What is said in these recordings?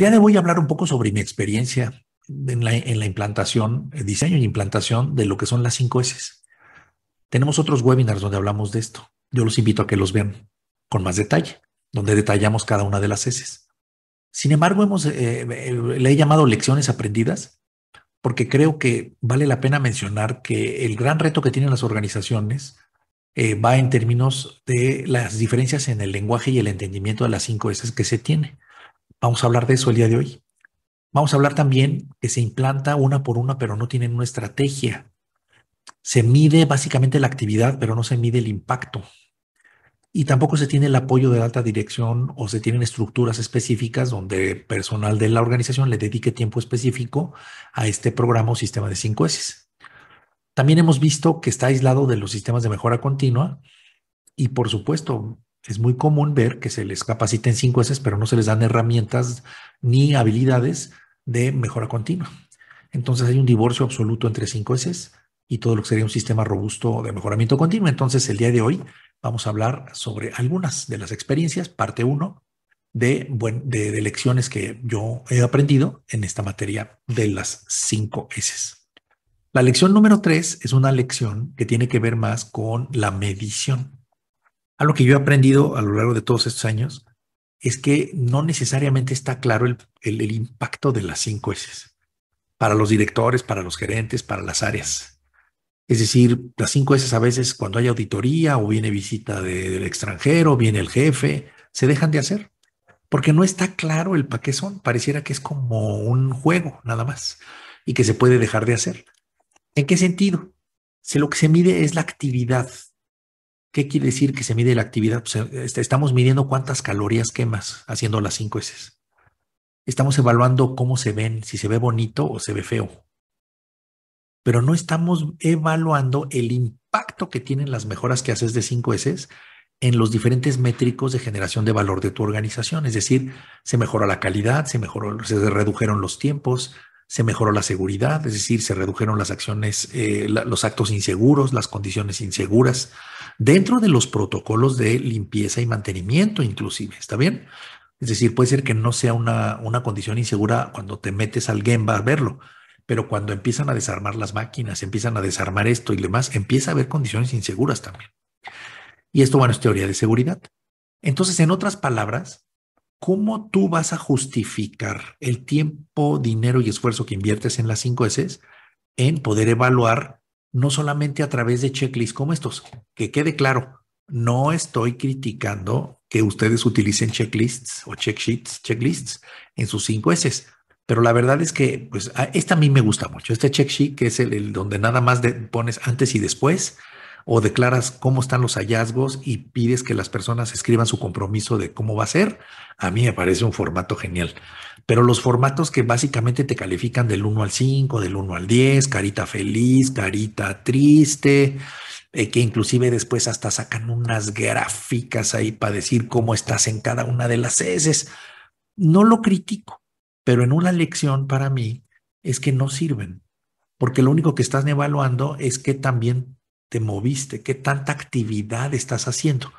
día de voy a hablar un poco sobre mi experiencia en la, implantación, el eh, diseño y implantación de lo que son las cinco S. Tenemos otros webinars donde hablamos de esto. Yo los invito a que los vean con más detalle, donde detallamos cada una de las S. Sin embargo, hemos, eh, eh, le he llamado lecciones aprendidas porque creo que vale la pena mencionar que el gran reto que tienen las organizaciones va en términos de las diferencias en el lenguaje y el entendimiento de las cinco S que se tiene. Vamos a hablar de eso el día de hoy. Vamos a hablar también que se implanta una por una, pero no tienen una estrategia. Se mide básicamente la actividad, pero no se mide el impacto. Y tampoco se tiene el apoyo de alta dirección o se tienen estructuras específicas donde personal de la organización le dedique tiempo específico a este programa o sistema de cinco S. También hemos visto que está aislado de los sistemas de mejora continua y por supuesto es muy común ver que se les capacita en cinco S, pero no se les dan herramientas ni habilidades de mejora continua. Entonces hay un divorcio absoluto entre cinco S y todo lo que sería un sistema robusto de mejoramiento continuo. Entonces el día de hoy vamos a hablar sobre algunas de las experiencias, parte uno de, lecciones que yo he aprendido en esta materia de las cinco S. La lección número tres es una lección que tiene que ver más con la medición. Algo que yo he aprendido a lo largo de todos estos años es que no necesariamente está claro el, impacto de las cinco S para los directores, para los gerentes, para las áreas. Es decir, las cinco S a veces cuando hay auditoría o viene visita del extranjero, viene el jefe, se dejan de hacer porque no está claro el para qué son. Pareciera que es como un juego nada más y que se puede dejar de hacer. ¿En qué sentido? Si lo que se mide es la actividad ¿Qué quiere decir que se mide la actividad? Pues, eh, este, estamos midiendo cuántas calorías quemas haciendo las 5 S. Estamos evaluando cómo se ven, si se ve bonito o se ve feo. Pero no estamos evaluando el impacto que tienen las mejoras que haces de 5 S en los diferentes métricos de generación de valor de tu organización. Es decir, se mejora la calidad, se mejoró, se redujeron los tiempos, se mejoró la seguridad, es decir, se redujeron las acciones, eh, los actos inseguros, las condiciones inseguras, dentro de los protocolos de limpieza y mantenimiento inclusive, ¿está bien? Es decir, puede ser que no sea una, una condición insegura cuando te metes al Gemba a verlo, pero cuando empiezan a desarmar las máquinas, empiezan a desarmar esto y demás, empieza a haber condiciones inseguras también. Y esto, bueno, es teoría de seguridad. Entonces, en otras palabras, ¿cómo tú vas a justificar el tiempo, dinero y esfuerzo que inviertes en las cinco S en poder evaluar no solamente a través de checklists como estos? Que quede claro, no estoy criticando que ustedes utilicen checklists o check sheets, checklists en sus cinco S. Pero la verdad es que, pues, esta a mí me gusta mucho. Este check sheet, que es el, donde nada más pones antes y después, o declaras cómo están los hallazgos y pides que las personas escriban su compromiso de cómo va a ser, a mí me parece un formato genial. Pero los formatos que básicamente te califican del 1 al 5, del 1 al 10, carita feliz, carita triste, eh, que inclusive después hasta sacan unas gráficas ahí para decir cómo estás en cada una de las heces. No lo critico, pero en una lección para mí es que no sirven, porque lo único que estás evaluando es que también te moviste, qué tanta actividad estás haciendo,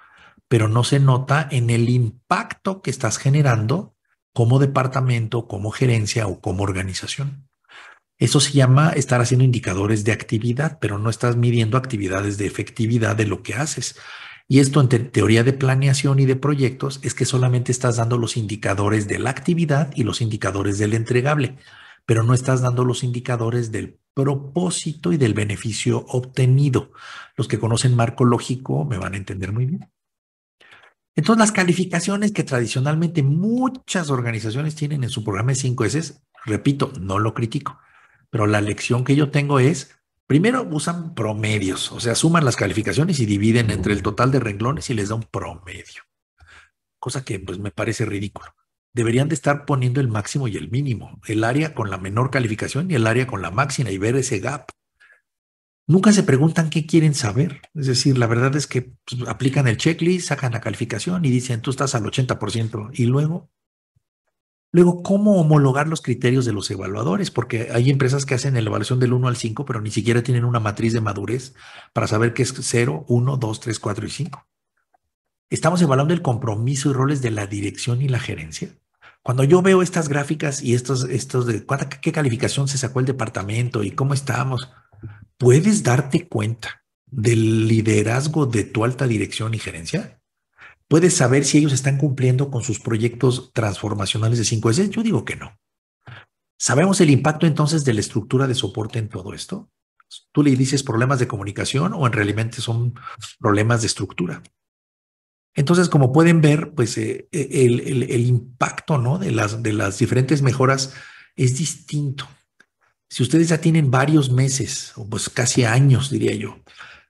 pero no se nota en el impacto que estás generando como departamento, como gerencia o como organización. Eso se llama estar haciendo indicadores de actividad, pero no estás midiendo actividades de efectividad de lo que haces. Y esto en teoría de planeación y de proyectos es que solamente estás dando los indicadores de la actividad y los indicadores del entregable pero no estás dando los indicadores del propósito y del beneficio obtenido. Los que conocen marco lógico me van a entender muy bien. Entonces, las calificaciones que tradicionalmente muchas organizaciones tienen en su programa de 5 S, repito, no lo critico, pero la lección que yo tengo es, primero usan promedios, o sea, suman las calificaciones y dividen entre el total de renglones y les da un promedio, cosa que pues me parece ridículo deberían de estar poniendo el máximo y el mínimo, el área con la menor calificación y el área con la máxima y ver ese gap. Nunca se preguntan qué quieren saber. Es decir, la verdad es que pues, aplican el checklist, sacan la calificación y dicen, tú estás al 80%. Y luego, luego, ¿cómo homologar los criterios de los evaluadores? Porque hay empresas que hacen la evaluación del 1 al 5, pero ni siquiera tienen una matriz de madurez para saber qué es 0, 1, 2, 3, 4 y 5. Estamos evaluando el compromiso y roles de la dirección y la gerencia. Cuando yo veo estas gráficas y estos, estos de qué calificación se sacó el departamento y cómo estamos, puedes darte cuenta del liderazgo de tu alta dirección y gerencia. Puedes saber si ellos están cumpliendo con sus proyectos transformacionales de 5S. Yo digo que no. ¿Sabemos el impacto entonces de la estructura de soporte en todo esto? Tú le dices problemas de comunicación o en realidad son problemas de estructura. Entonces, como pueden ver, pues eh, eh, el, impacto ¿no? de, las, de las diferentes mejoras es distinto. Si ustedes ya tienen varios meses, o pues casi años, diría yo,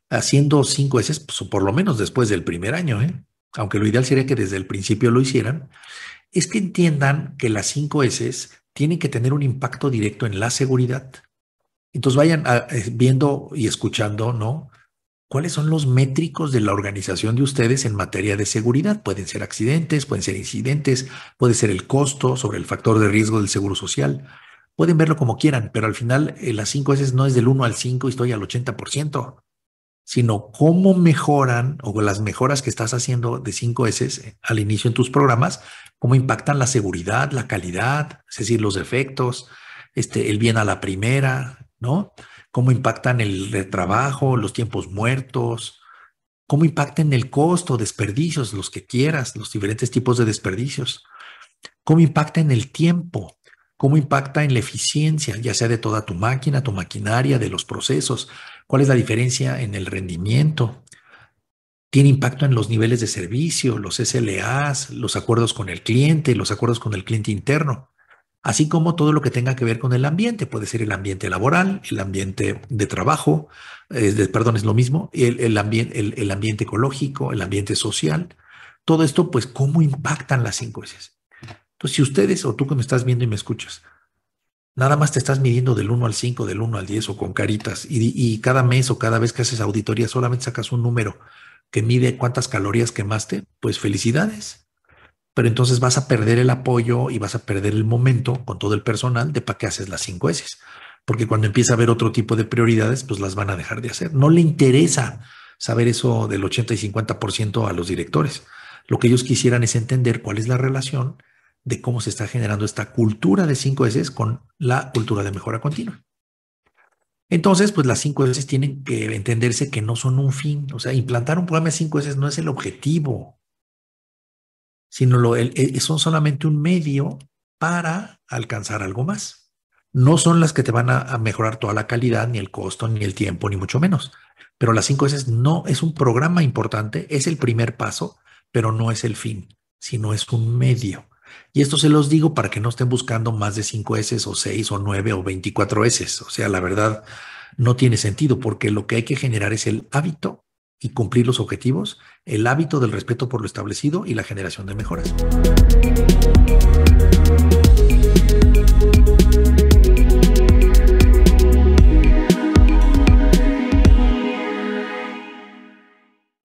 haciendo cinco s pues, por lo menos después del primer año, ¿eh? aunque lo ideal sería que desde el principio lo hicieran, es que entiendan que las cinco S tienen que tener un impacto directo en la seguridad. Entonces vayan ah, viendo y escuchando, ¿no? ¿Cuáles son los métricos de la organización de ustedes en materia de seguridad? Pueden ser accidentes, pueden ser incidentes, puede ser el costo sobre el factor de riesgo del seguro social. Pueden verlo como quieran, pero al final eh, las cinco s no es del 1 al 5 y estoy al 80%, sino cómo mejoran o las mejoras que estás haciendo de cinco S eh, al inicio en tus programas, cómo impactan la seguridad, la calidad, es decir, los efectos, este, el bien a la primera, ¿no? cómo impactan el, el trabajo, los tiempos muertos, cómo impactan el costo, desperdicios, los que quieras, los diferentes tipos de desperdicios, cómo impacta en el tiempo, cómo impacta en la eficiencia, ya sea de toda tu máquina, tu maquinaria, de los procesos, cuál es la diferencia en el rendimiento. Tiene impacto en los niveles de servicio, los SLAs, los acuerdos con el cliente, los acuerdos con el cliente interno así como todo lo que tenga que ver con el ambiente, puede ser el ambiente laboral, el ambiente de trabajo, eh, perdón, es lo mismo, el, el, el, ambiente ecológico, el ambiente social, todo esto, pues, ¿cómo impactan las veces? Entonces, si ustedes o tú que me estás viendo y me escuchas, nada más te estás midiendo del 1 al 5, del 1 al 10 o con caritas, y, y cada mes o cada vez que haces auditoría solamente sacas un número que mide cuántas calorías quemaste, pues felicidades pero entonces vas a perder el apoyo y vas a perder el momento con todo el personal de para qué haces las cinco S. Porque cuando empieza a haber otro tipo de prioridades, pues las van a dejar de hacer. No le interesa saber eso del 80 y 50% a los directores. Lo que ellos quisieran es entender cuál es la relación de cómo se está generando esta cultura de cinco S con la cultura de mejora continua. Entonces, pues las cinco S tienen que entenderse que no son un fin. O sea, implantar un programa de cinco S no es el objetivo sino lo, son solamente un medio para alcanzar algo más. No son las que te van a, mejorar toda la calidad, ni el costo, ni el tiempo, ni mucho menos. Pero las cinco S no es un programa importante, es el primer paso, pero no es el fin, sino es un medio. Y esto se los digo para que no estén buscando más de cinco S o seis o nueve o 24 S. O sea, la verdad no tiene sentido porque lo que hay que generar es el hábito y cumplir los objetivos, el hábito del respeto por lo establecido y la generación de mejoras.